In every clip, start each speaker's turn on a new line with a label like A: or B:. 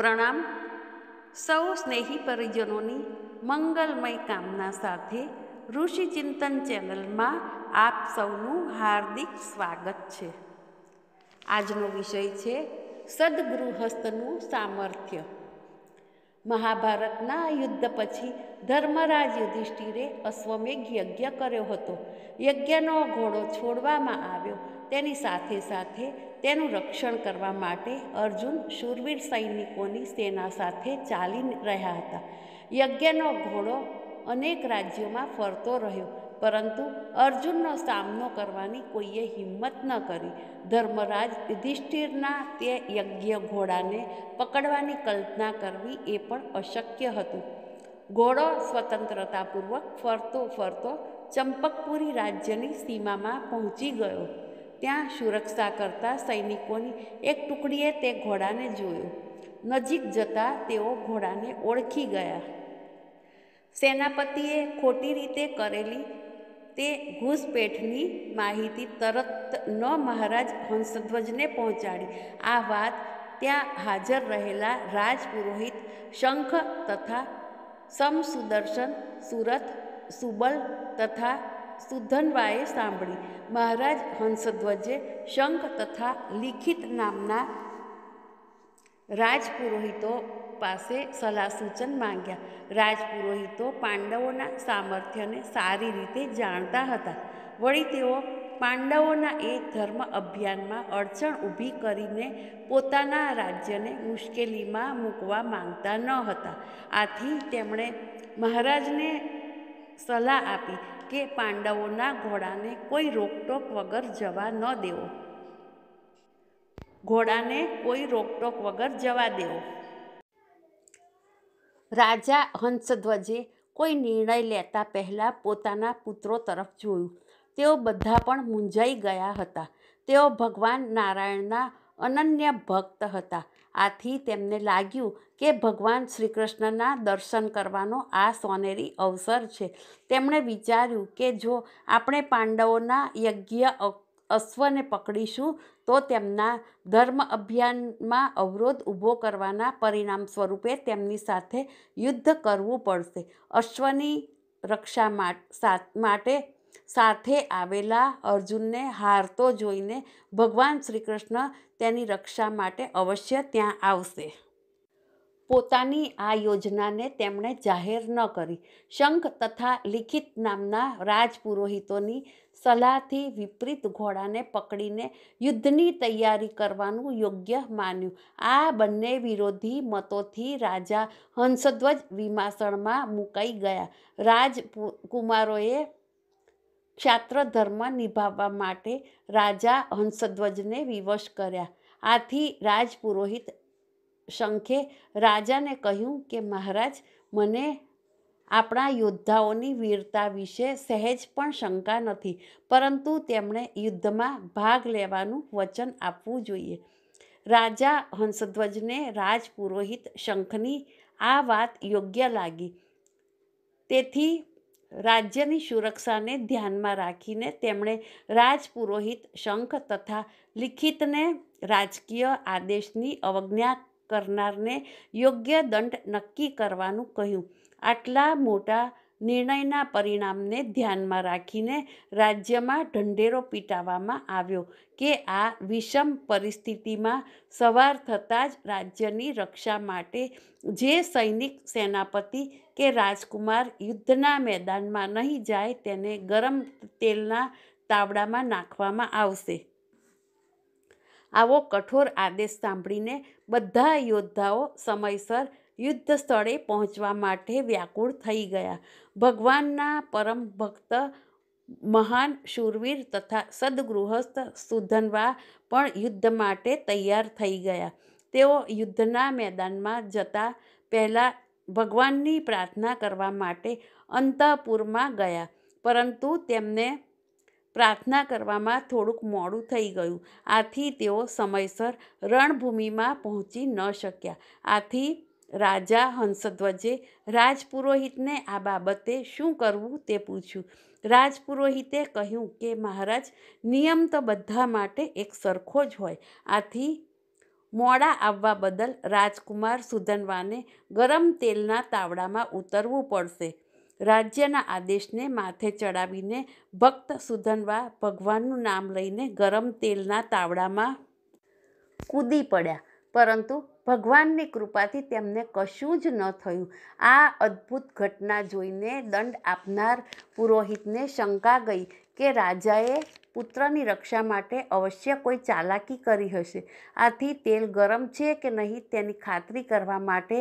A: પ્રણામ સૌ સ્નેહી પરિજનોની મંગલમય કામના સાથે ઋષિ ચિંતન ચેનલમાં આપ સૌનું હાર્દિક સ્વાગત છે આજનો વિષય છે સદગૃહસ્થનું સામર્થ્ય મહાભારતના યુદ્ધ પછી ધર્મરાજ યુધિષ્ઠિરે અશ્વમેઘ યજ્ઞ કર્યો હતો યજ્ઞનો ઘોડો છોડવામાં આવ્યો તેની સાથે સાથે તેનું રક્ષણ કરવા માટે અર્જુન શૂરવીર સૈનિકોની સેના સાથે ચાલી રહ્યા હતા યજ્ઞનો ઘોડો અનેક રાજ્યોમાં ફરતો રહ્યો પરંતુ અર્જુનનો સામનો કરવાની કોઈએ હિંમત ન કરી ધર્મરાજ યુધિષ્ઠિરના તે યજ્ઞ ઘોડાને પકડવાની કલ્પના કરવી એ પણ અશક્ય હતું ઘોડો સ્વતંત્રતાપૂર્વક ફરતો ફરતો ચંપકપુરી રાજ્યની સીમામાં પહોંચી ગયો ત્યાં સુરક્ષા કરતા સૈનિકોની એક ટુકડીએ તે ઘોડાને જોયો નજીક જતાં તેઓ ઘોડાને ઓળખી ગયા સેનાપતિએ ખોટી રીતે કરેલી તે ઘૂસપેઠની માહિતી તરત ન મહારાજ હંસધ્વજને પહોંચાડી આ વાત ત્યાં હાજર રહેલા રાજપુરોહિત શંખ તથા સમસુદર્શન સુરત સુબલ તથા સુધનવાએ સાંભળી મહારાજ હંસધ્વજે શંખ તથા લિખિત નામના રાજપુરોહિતો પાસે સલાહ સૂચન માંગ્યા રાજપુરોહિતો પાંડવોના સામર્થ્યને સારી રીતે જાણતા હતા વળી તેઓ પાંડવોના એક ધર્મ અભિયાનમાં અડચણ ઊભી કરીને પોતાના રાજ્યને મુશ્કેલીમાં મૂકવા માંગતા ન હતા આથી તેમણે મહારાજને સલાહ આપી કે પાંડવોના ઘોડાને કોઈ રોકટોક વગર જવા ન દેવો ઘોડાને કોઈ રોકટોક વગર જવા દેવો રાજા હંસધ્વજે કોઈ નિર્ણય લેતા પહેલાં પોતાના પુત્રો તરફ જોયું તેઓ બધા પણ મૂંઝાઈ ગયા હતા તેઓ ભગવાન નારાયણના અનન્ય ભક્ત હતા આથી તેમને લાગ્યું કે ભગવાન શ્રી કૃષ્ણના દર્શન કરવાનો આ સોનેરી અવસર છે તેમણે વિચાર્યું કે જો આપણે પાંડવોના યજ્ઞ અશ્વને પકડીશું તો તેમના ધર્મ અભિયાનમાં અવરોધ ઊભો કરવાના પરિણામ સ્વરૂપે તેમની સાથે યુદ્ધ કરવું પડશે અશ્વની રક્ષા માટે સાથે આવેલા અર્જુનને હારતો જોઈને ભગવાન શ્રી કૃષ્ણ તેની રક્ષા માટે અવશ્ય ત્યાં આવશે પોતાની આ યોજનાને તેમણે જાહેર ન કરી શંખ તથા લિખિત નામના રાજપુરોહિતોની સલાહથી વિપરીત ઘોડાને પકડીને યુદ્ધની તૈયારી કરવાનું યોગ્ય માન્યું આ બંને વિરોધી મતોથી રાજા હંસધ્વજ વિમાસણમાં મુકાઈ ગયા રાજકુમારોએ ક્ષાત્ર ધર્મ નિભાવવા માટે રાજા હંસધ્વજને વિવશ કર્યા આથી રાજપુરોહિત શંખે રાજાને કહ્યું કે મહારાજ મને આપણા યોદ્ધાઓની વીરતા વિશે સહેજ પણ શંકા નથી પરંતુ તેમણે યુદ્ધમાં ભાગ લેવાનું વચન આપવું જોઈએ રાજા હંસધ્વજને રાજપુરોહિત શંખની આ વાત યોગ્ય લાગી તેથી રાજ્યની સુરક્ષાને ધ્યાનમાં રાખીને તેમણે રાજપુરોહિત શંખ તથા લિખિતને રાજકીય આદેશની અવજ્ઞા કરનારને યોગ્ય દંડ નક્કી કરવાનું કહ્યું આટલા મોટા નિર્ણયના પરિણામને ધ્યાનમાં રાખીને રાજ્યમાં ઢંઢેરો પીટાવવામાં આવ્યો કે આ વિષમ પરિસ્થિતિમાં સવાર થતાં જ રાજ્યની રક્ષા માટે જે સૈનિક સેનાપતિ કે રાજકુમાર યુદ્ધના મેદાનમાં નહીં જાય તેને ગરમ તેલના તાવડામાં નાખવામાં આવશે આવો કઠોર આદેશ સાંભળીને બધા યોદ્ધાઓ સમયસર યુદ્ધ સ્થળે પહોંચવા માટે વ્યાકુળ થઈ ગયા ભગવાનના પરમ ભક્ત મહાન શૂરવીર તથા સદગૃહસ્થ સુધનવા પણ યુદ્ધ માટે તૈયાર થઈ ગયા તેઓ યુદ્ધના મેદાનમાં જતા પહેલાં ભગવાનની પ્રાર્થના કરવા માટે અંતઃપુરમાં ગયા પરંતુ તેમને પ્રાર્થના કરવામાં થોડુંક મોડું થઈ ગયું આથી તેઓ સમયસર રણભૂમિમાં પહોંચી ન શક્યા આથી રાજા હંસધ્વજે રાજપુરોહિતને આ બાબતે શું કરવું તે પૂછ્યું રાજપુરોહિતે કહ્યું કે મહારાજ નિયમ તો બધા માટે એક સરખો જ હોય આથી મોડા આવવા બદલ રાજકુમાર સુધનવાને ગરમ તેલના તાવડામાં ઉતરવું પડશે રાજ્યના આદેશને માથે ચડાવીને ભક્ત સુધનવા ભગવાનનું નામ લઈને ગરમ તેલના તાવડામાં કૂદી પડ્યા પરંતુ ભગવાનની કૃપાથી તેમને કશું જ ન થયું આ અદ્ભુત ઘટના જોઈને દંડ આપનાર પુરોહિતને શંકા ગઈ કે રાજાએ પુત્રની રક્ષા માટે અવશ્ય કોઈ ચાલાકી કરી હશે આથી તેલ ગરમ છે કે નહીં તેની ખાતરી કરવા માટે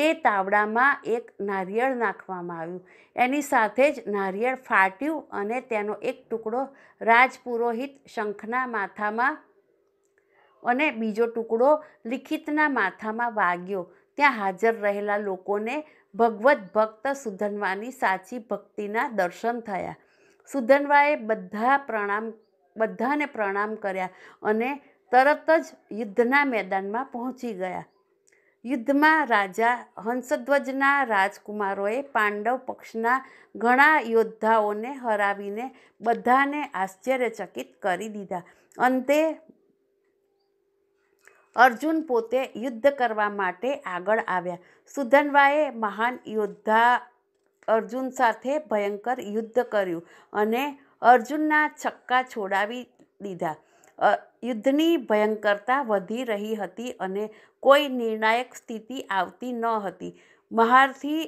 A: તે તાવડામાં એક નારિયેળ નાખવામાં આવ્યું એની સાથે જ નારિયેળ ફાટ્યું અને તેનો એક ટુકડો રાજપુરોહિત શંખના માથામાં અને બીજો ટુકડો લિખિતના માથામાં વાગ્યો ત્યાં હાજર રહેલા લોકોને ભગવત ભક્ત સુધનવાની સાચી ભક્તિના દર્શન થયા સુધન્વાએ બધા પ્રણામ બધાને પ્રણામ કર્યા અને તરત જ યુદ્ધના મેદાનમાં પહોંચી ગયા યુદ્ધમાં રાજા હંસધ્વજના રાજકુમારોએ પાંડવ પક્ષના ઘણા યોદ્ધાઓને હરાવીને બધાને આશ્ચર્યચકિત કરી દીધા અંતે અર્જુન પોતે યુદ્ધ કરવા માટે આગળ આવ્યા સુધન્વાએ મહાન યોદ્ધા અર્જુન સાથે ભયંકર યુદ્ધ કર્યું અને અર્જુનના છક્કા છોડાવી દીધા યુદ્ધની ભયંકરતા વધી રહી હતી અને કોઈ નિર્ણાયક સ્થિતિ આવતી ન હતી મહારથી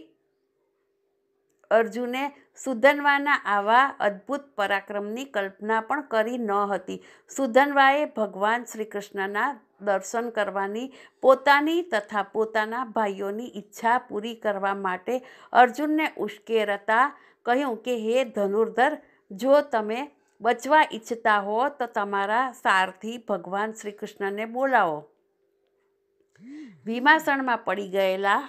A: અર્જુને સુધનવાના આવા અદ્ભુત પરાક્રમની કલ્પના પણ કરી ન હતી સુધનવાએ ભગવાન શ્રી કૃષ્ણના દર્શન કરવાની પોતાની તથા પોતાના ભાઈઓની ઈચ્છા પૂરી કરવા માટે અર્જુનને ઉશ્કેરતા કહ્યું કે હે ધનુર્ધર જો તમે બચવા ઈચ્છતા હો તો તમારા સારથી ભગવાન શ્રી કૃષ્ણને બોલાવો ભીમાસણમાં પડી ગયેલા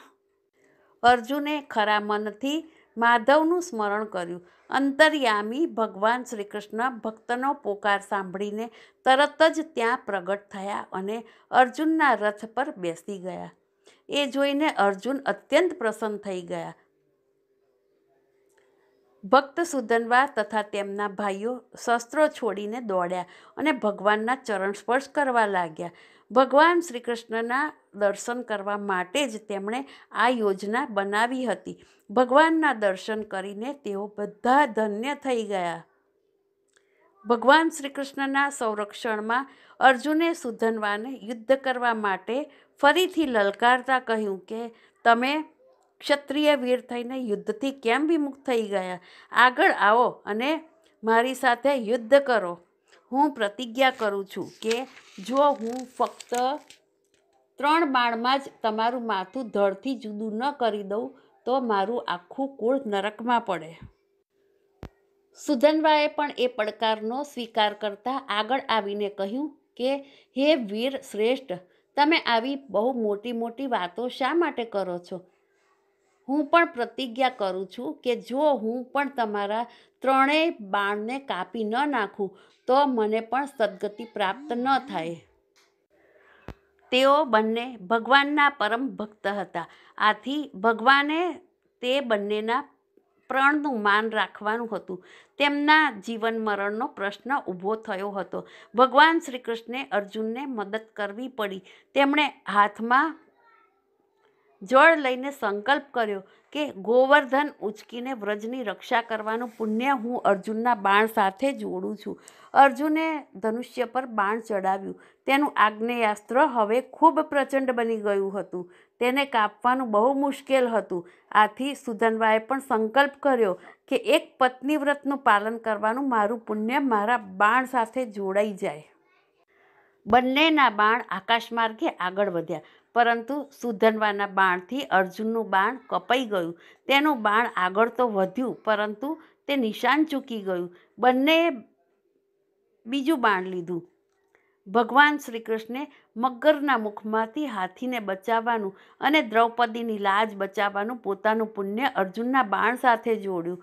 A: અર્જુને ખરા મનથી માધવનું સ્મરણ કર્યું અંતર્યામી ભગવાન શ્રી કૃષ્ણ ભક્તનો પોકાર સાંભળીને તરત જ ત્યાં પ્રગટ થયા અને અર્જુનના રથ પર બેસી ગયા એ જોઈને અર્જુન અત્યંત પ્રસન્ન થઈ ગયા ભક્ત સુદનવા તથા તેમના ભાઈઓ શસ્ત્રો છોડીને દોડ્યા અને ભગવાનના ચરણ સ્પર્શ કરવા લાગ્યા ભગવાન શ્રી કૃષ્ણના દર્શન કરવા માટે જ તેમણે આ યોજના બનાવી હતી ભગવાનના દર્શન કરીને તેઓ બધા ધન્ય થઈ ગયા ભગવાન શ્રી કૃષ્ણના સંરક્ષણમાં અર્જુને સુધનવાને યુદ્ધ કરવા માટે ફરીથી લલકારતા કહ્યું કે તમે ક્ષત્રિય વીર થઈને યુદ્ધથી કેમ વિમુખ થઈ ગયા આગળ આવો અને મારી સાથે યુદ્ધ કરો હું પ્રતિજ્ઞા કરું છું કે જો હું ફક્ત ત્રણ બાણમાં જ તમારું માથું ધડથી જુદું ન કરી દઉં તો મારું આખું કુળ નરકમાં પડે સુધનવાએ પણ એ પડકારનો સ્વીકાર કરતાં આગળ આવીને કહ્યું કે હે વીર શ્રેષ્ઠ તમે આવી બહુ મોટી મોટી વાતો શા માટે કરો છો હું પણ પ્રતિજ્ઞા કરું છું કે જો હું પણ તમારા ત્રણેય બાણને કાપી ન નાખું તો મને પણ સદગતિ પ્રાપ્ત ન થાય તેઓ બંને ભગવાનના પરમ ભક્ત હતા આથી ભગવાને તે બંનેના પ્રણનું માન રાખવાનું હતું તેમના જીવન મરણનો પ્રશ્ન ઊભો થયો હતો ભગવાન શ્રી કૃષ્ણે અર્જુનને મદદ કરવી પડી તેમણે હાથમાં જળ લઈને સંકલ્પ કર્યો કે ગોવર્ધન ઉચકીને વ્રજની રક્ષા કરવાનું પુણ્ય હું અર્જુનના બાણ સાથે જોડું છું અર્જુને ધનુષ્ય પર બાણ ચડાવ્યું તેનું આગ્નેયાસ્ત્ર હવે ખૂબ પ્રચંડ બની ગયું હતું તેને કાપવાનું બહુ મુશ્કેલ હતું આથી સુધનવાએ પણ સંકલ્પ કર્યો કે એક પત્ની વ્રતનું પાલન કરવાનું મારું પુણ્ય મારા બાણ સાથે જોડાઈ જાય બંનેના બાણ આકાશ માર્ગે આગળ વધ્યા પરંતુ સુધન્વાના બાણથી અર્જુનનું બાણ કપાઈ ગયું તેનું બાણ આગળ તો વધ્યું પરંતુ તે નિશાન ચૂકી ગયું બંનેએ બીજું બાણ લીધું ભગવાન શ્રી કૃષ્ણે મગરના મુખમાંથી હાથીને બચાવવાનું અને દ્રૌપદીની લાજ બચાવવાનું પોતાનું પુણ્ય અર્જુનના બાણ સાથે જોડ્યું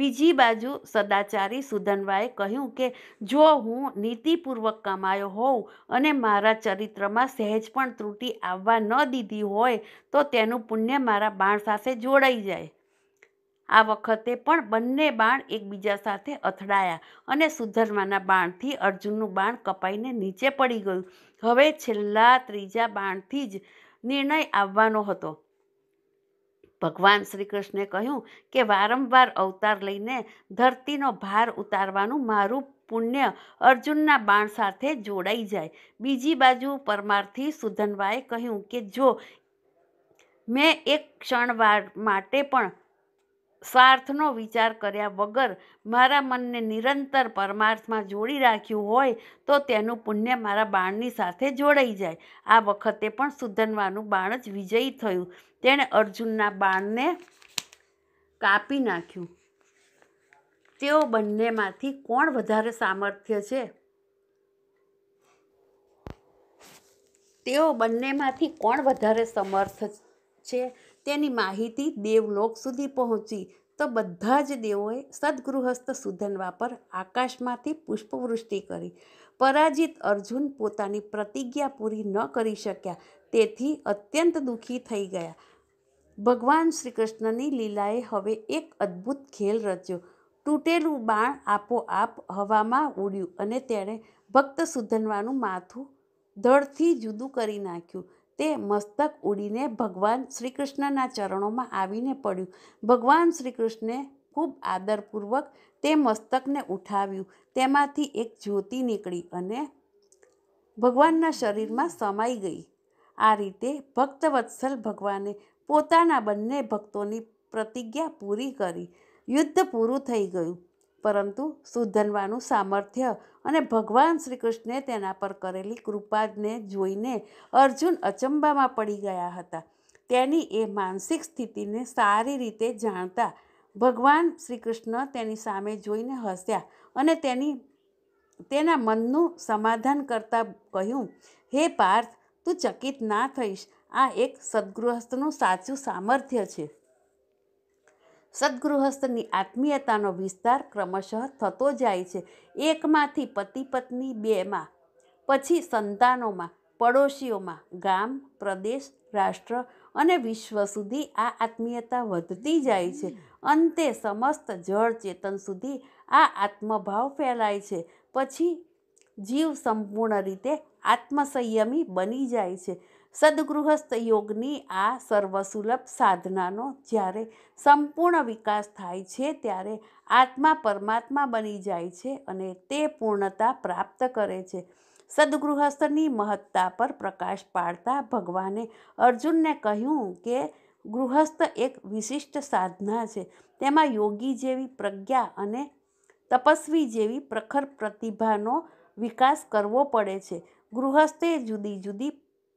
A: બીજી બાજુ સદાચારી સુધનવાએ કહ્યું કે જો હું નીતિપૂર્વક કમાયો હોઉં અને મારા ચરિત્રમાં સહેજ પણ ત્રુટિ આવવા ન દીધી હોય તો તેનું પુણ્ય મારા બાણ સાથે જોડાઈ જાય આ વખતે પણ બંને બાણ એકબીજા સાથે અથડાયા અને સુધર્માના બાણથી અર્જુનનું બાણ કપાઈને નીચે પડી ગયું હવે છેલ્લા ત્રીજા બાણથી જ નિર્ણય આવવાનો હતો ભગવાન શ્રી કૃષ્ણે કહ્યું કે વારંવાર અવતાર લઈને ધરતીનો ભાર ઉતારવાનું મારું પુણ્ય અર્જુનના બાણ સાથે જોડાઈ જાય બીજી બાજુ પરમાર્થી સુધનવાએ કહ્યું કે જો મેં એક ક્ષણવાર માટે પણ સ્વાર્થનો વિચાર કર્યા વગર મારા મનને નિરંતર પરમાર્થમાં જોડી રાખ્યું હોય તો તેનું પુણ્ય મારા બાણની સાથે જોડાઈ જાય આ વખતે પણ સુધનવાનું બાણ જ વિજયી થયું તેણે અર્જુનના બાણને કાપી નાખ્યું તેઓ બંનેમાંથી કોણ વધારે સામર્થ્ય છે તેઓ બંનેમાંથી કોણ વધારે સમર્થ છે છે તેની માહિતી દેવલોક સુધી પહોંચી તો બધા જ દેવોએ સદગૃહસ્થ સુધનવા પર આકાશમાંથી પુષ્પવૃષ્ટિ કરી પરાજિત અર્જુન પોતાની પ્રતિજ્ઞા પૂરી ન કરી શક્યા તેથી અત્યંત દુઃખી થઈ ગયા ભગવાન શ્રી કૃષ્ણની લીલાએ હવે એક અદ્ભુત ખેલ રચ્યો તૂટેલું બાણ આપોઆપ હવામાં ઉડ્યું અને તેણે ભક્ત સુધનવાનું માથું ધડથી જુદું કરી નાખ્યું તે મસ્તક ઉડીને ભગવાન શ્રી કૃષ્ણના ચરણોમાં આવીને પડ્યું ભગવાન શ્રી કૃષ્ણે ખૂબ આદરપૂર્વક તે મસ્તકને ઉઠાવ્યું તેમાંથી એક જ્યોતિ નીકળી અને ભગવાનના શરીરમાં સમાઈ ગઈ આ રીતે ભક્તવત્સલ ભગવાને પોતાના બંને ભક્તોની પ્રતિજ્ઞા પૂરી કરી યુદ્ધ પૂરું થઈ ગયું પરંતુ સુધનવાનું સામર્થ્ય અને ભગવાન શ્રી કૃષ્ણે તેના પર કરેલી કૃપાને જોઈને અર્જુન અચંબામાં પડી ગયા હતા તેની એ માનસિક સ્થિતિને સારી રીતે જાણતા ભગવાન શ્રી કૃષ્ણ તેની સામે જોઈને હસ્યા અને તેની તેના મનનું સમાધાન કરતાં કહ્યું હે પાર્થ તું ચકિત ના થઈશ આ એક સદગૃહસ્થનું સાચું સામર્થ્ય છે સદગૃહસ્થની આત્મીયતાનો વિસ્તાર ક્રમશઃ થતો જાય છે એકમાંથી પતિ પત્ની બેમાં પછી સંતાનોમાં પડોશીઓમાં ગામ પ્રદેશ રાષ્ટ્ર અને વિશ્વ સુધી આ આત્મીયતા વધતી જાય છે અંતે સમસ્ત જળ ચેતન સુધી આ આત્મભાવ ફેલાય છે પછી જીવ સંપૂર્ણ રીતે આત્મસંયમી બની જાય છે સદગૃહસ્થ યોગની આ સર્વસુલભ સાધનાનો જ્યારે સંપૂર્ણ વિકાસ થાય છે ત્યારે આત્મા પરમાત્મા બની જાય છે અને તે પૂર્ણતા પ્રાપ્ત કરે છે સદગૃહસ્થની મહત્તા પર પ્રકાશ પાડતા ભગવાને અર્જુનને કહ્યું કે ગૃહસ્થ એક વિશિષ્ટ સાધના છે તેમાં યોગી જેવી પ્રજ્ઞા અને તપસ્વી જેવી પ્રખર પ્રતિભાનો વિકાસ કરવો પડે છે ગૃહસ્થે જુદી જુદી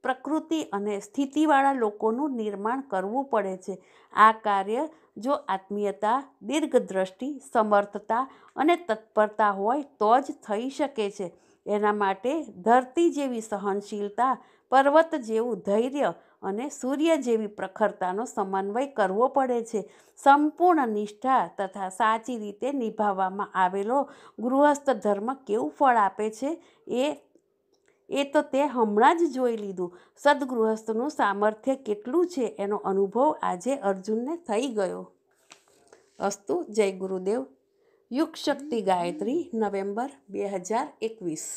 A: પ્રકૃતિ અને સ્થિતિવાળા લોકોનું નિર્માણ કરવું પડે છે આ કાર્ય જો આત્મીયતા દીર્ઘદ્રષ્ટિ સમર્થતા અને તત્પરતા હોય તો જ થઈ શકે છે એના માટે ધરતી જેવી સહનશીલતા પર્વત જેવું ધૈર્ય અને સૂર્ય જેવી પ્રખરતાનો સમન્વય કરવો પડે છે સંપૂર્ણ નિષ્ઠા તથા સાચી રીતે નિભાવવામાં આવેલો ગૃહસ્થ ધર્મ કેવું ફળ આપે છે એ એ તો તે હમણાં જ જોઈ લીધું સદગૃહસ્થનું સામર્થ્ય કેટલું છે એનો અનુભવ આજે અર્જુનને થઈ ગયો અસ્તુ જય ગુરુદેવ યુગ શક્તિ ગાયત્રી નવેમ્બર બે હજાર એકવીસ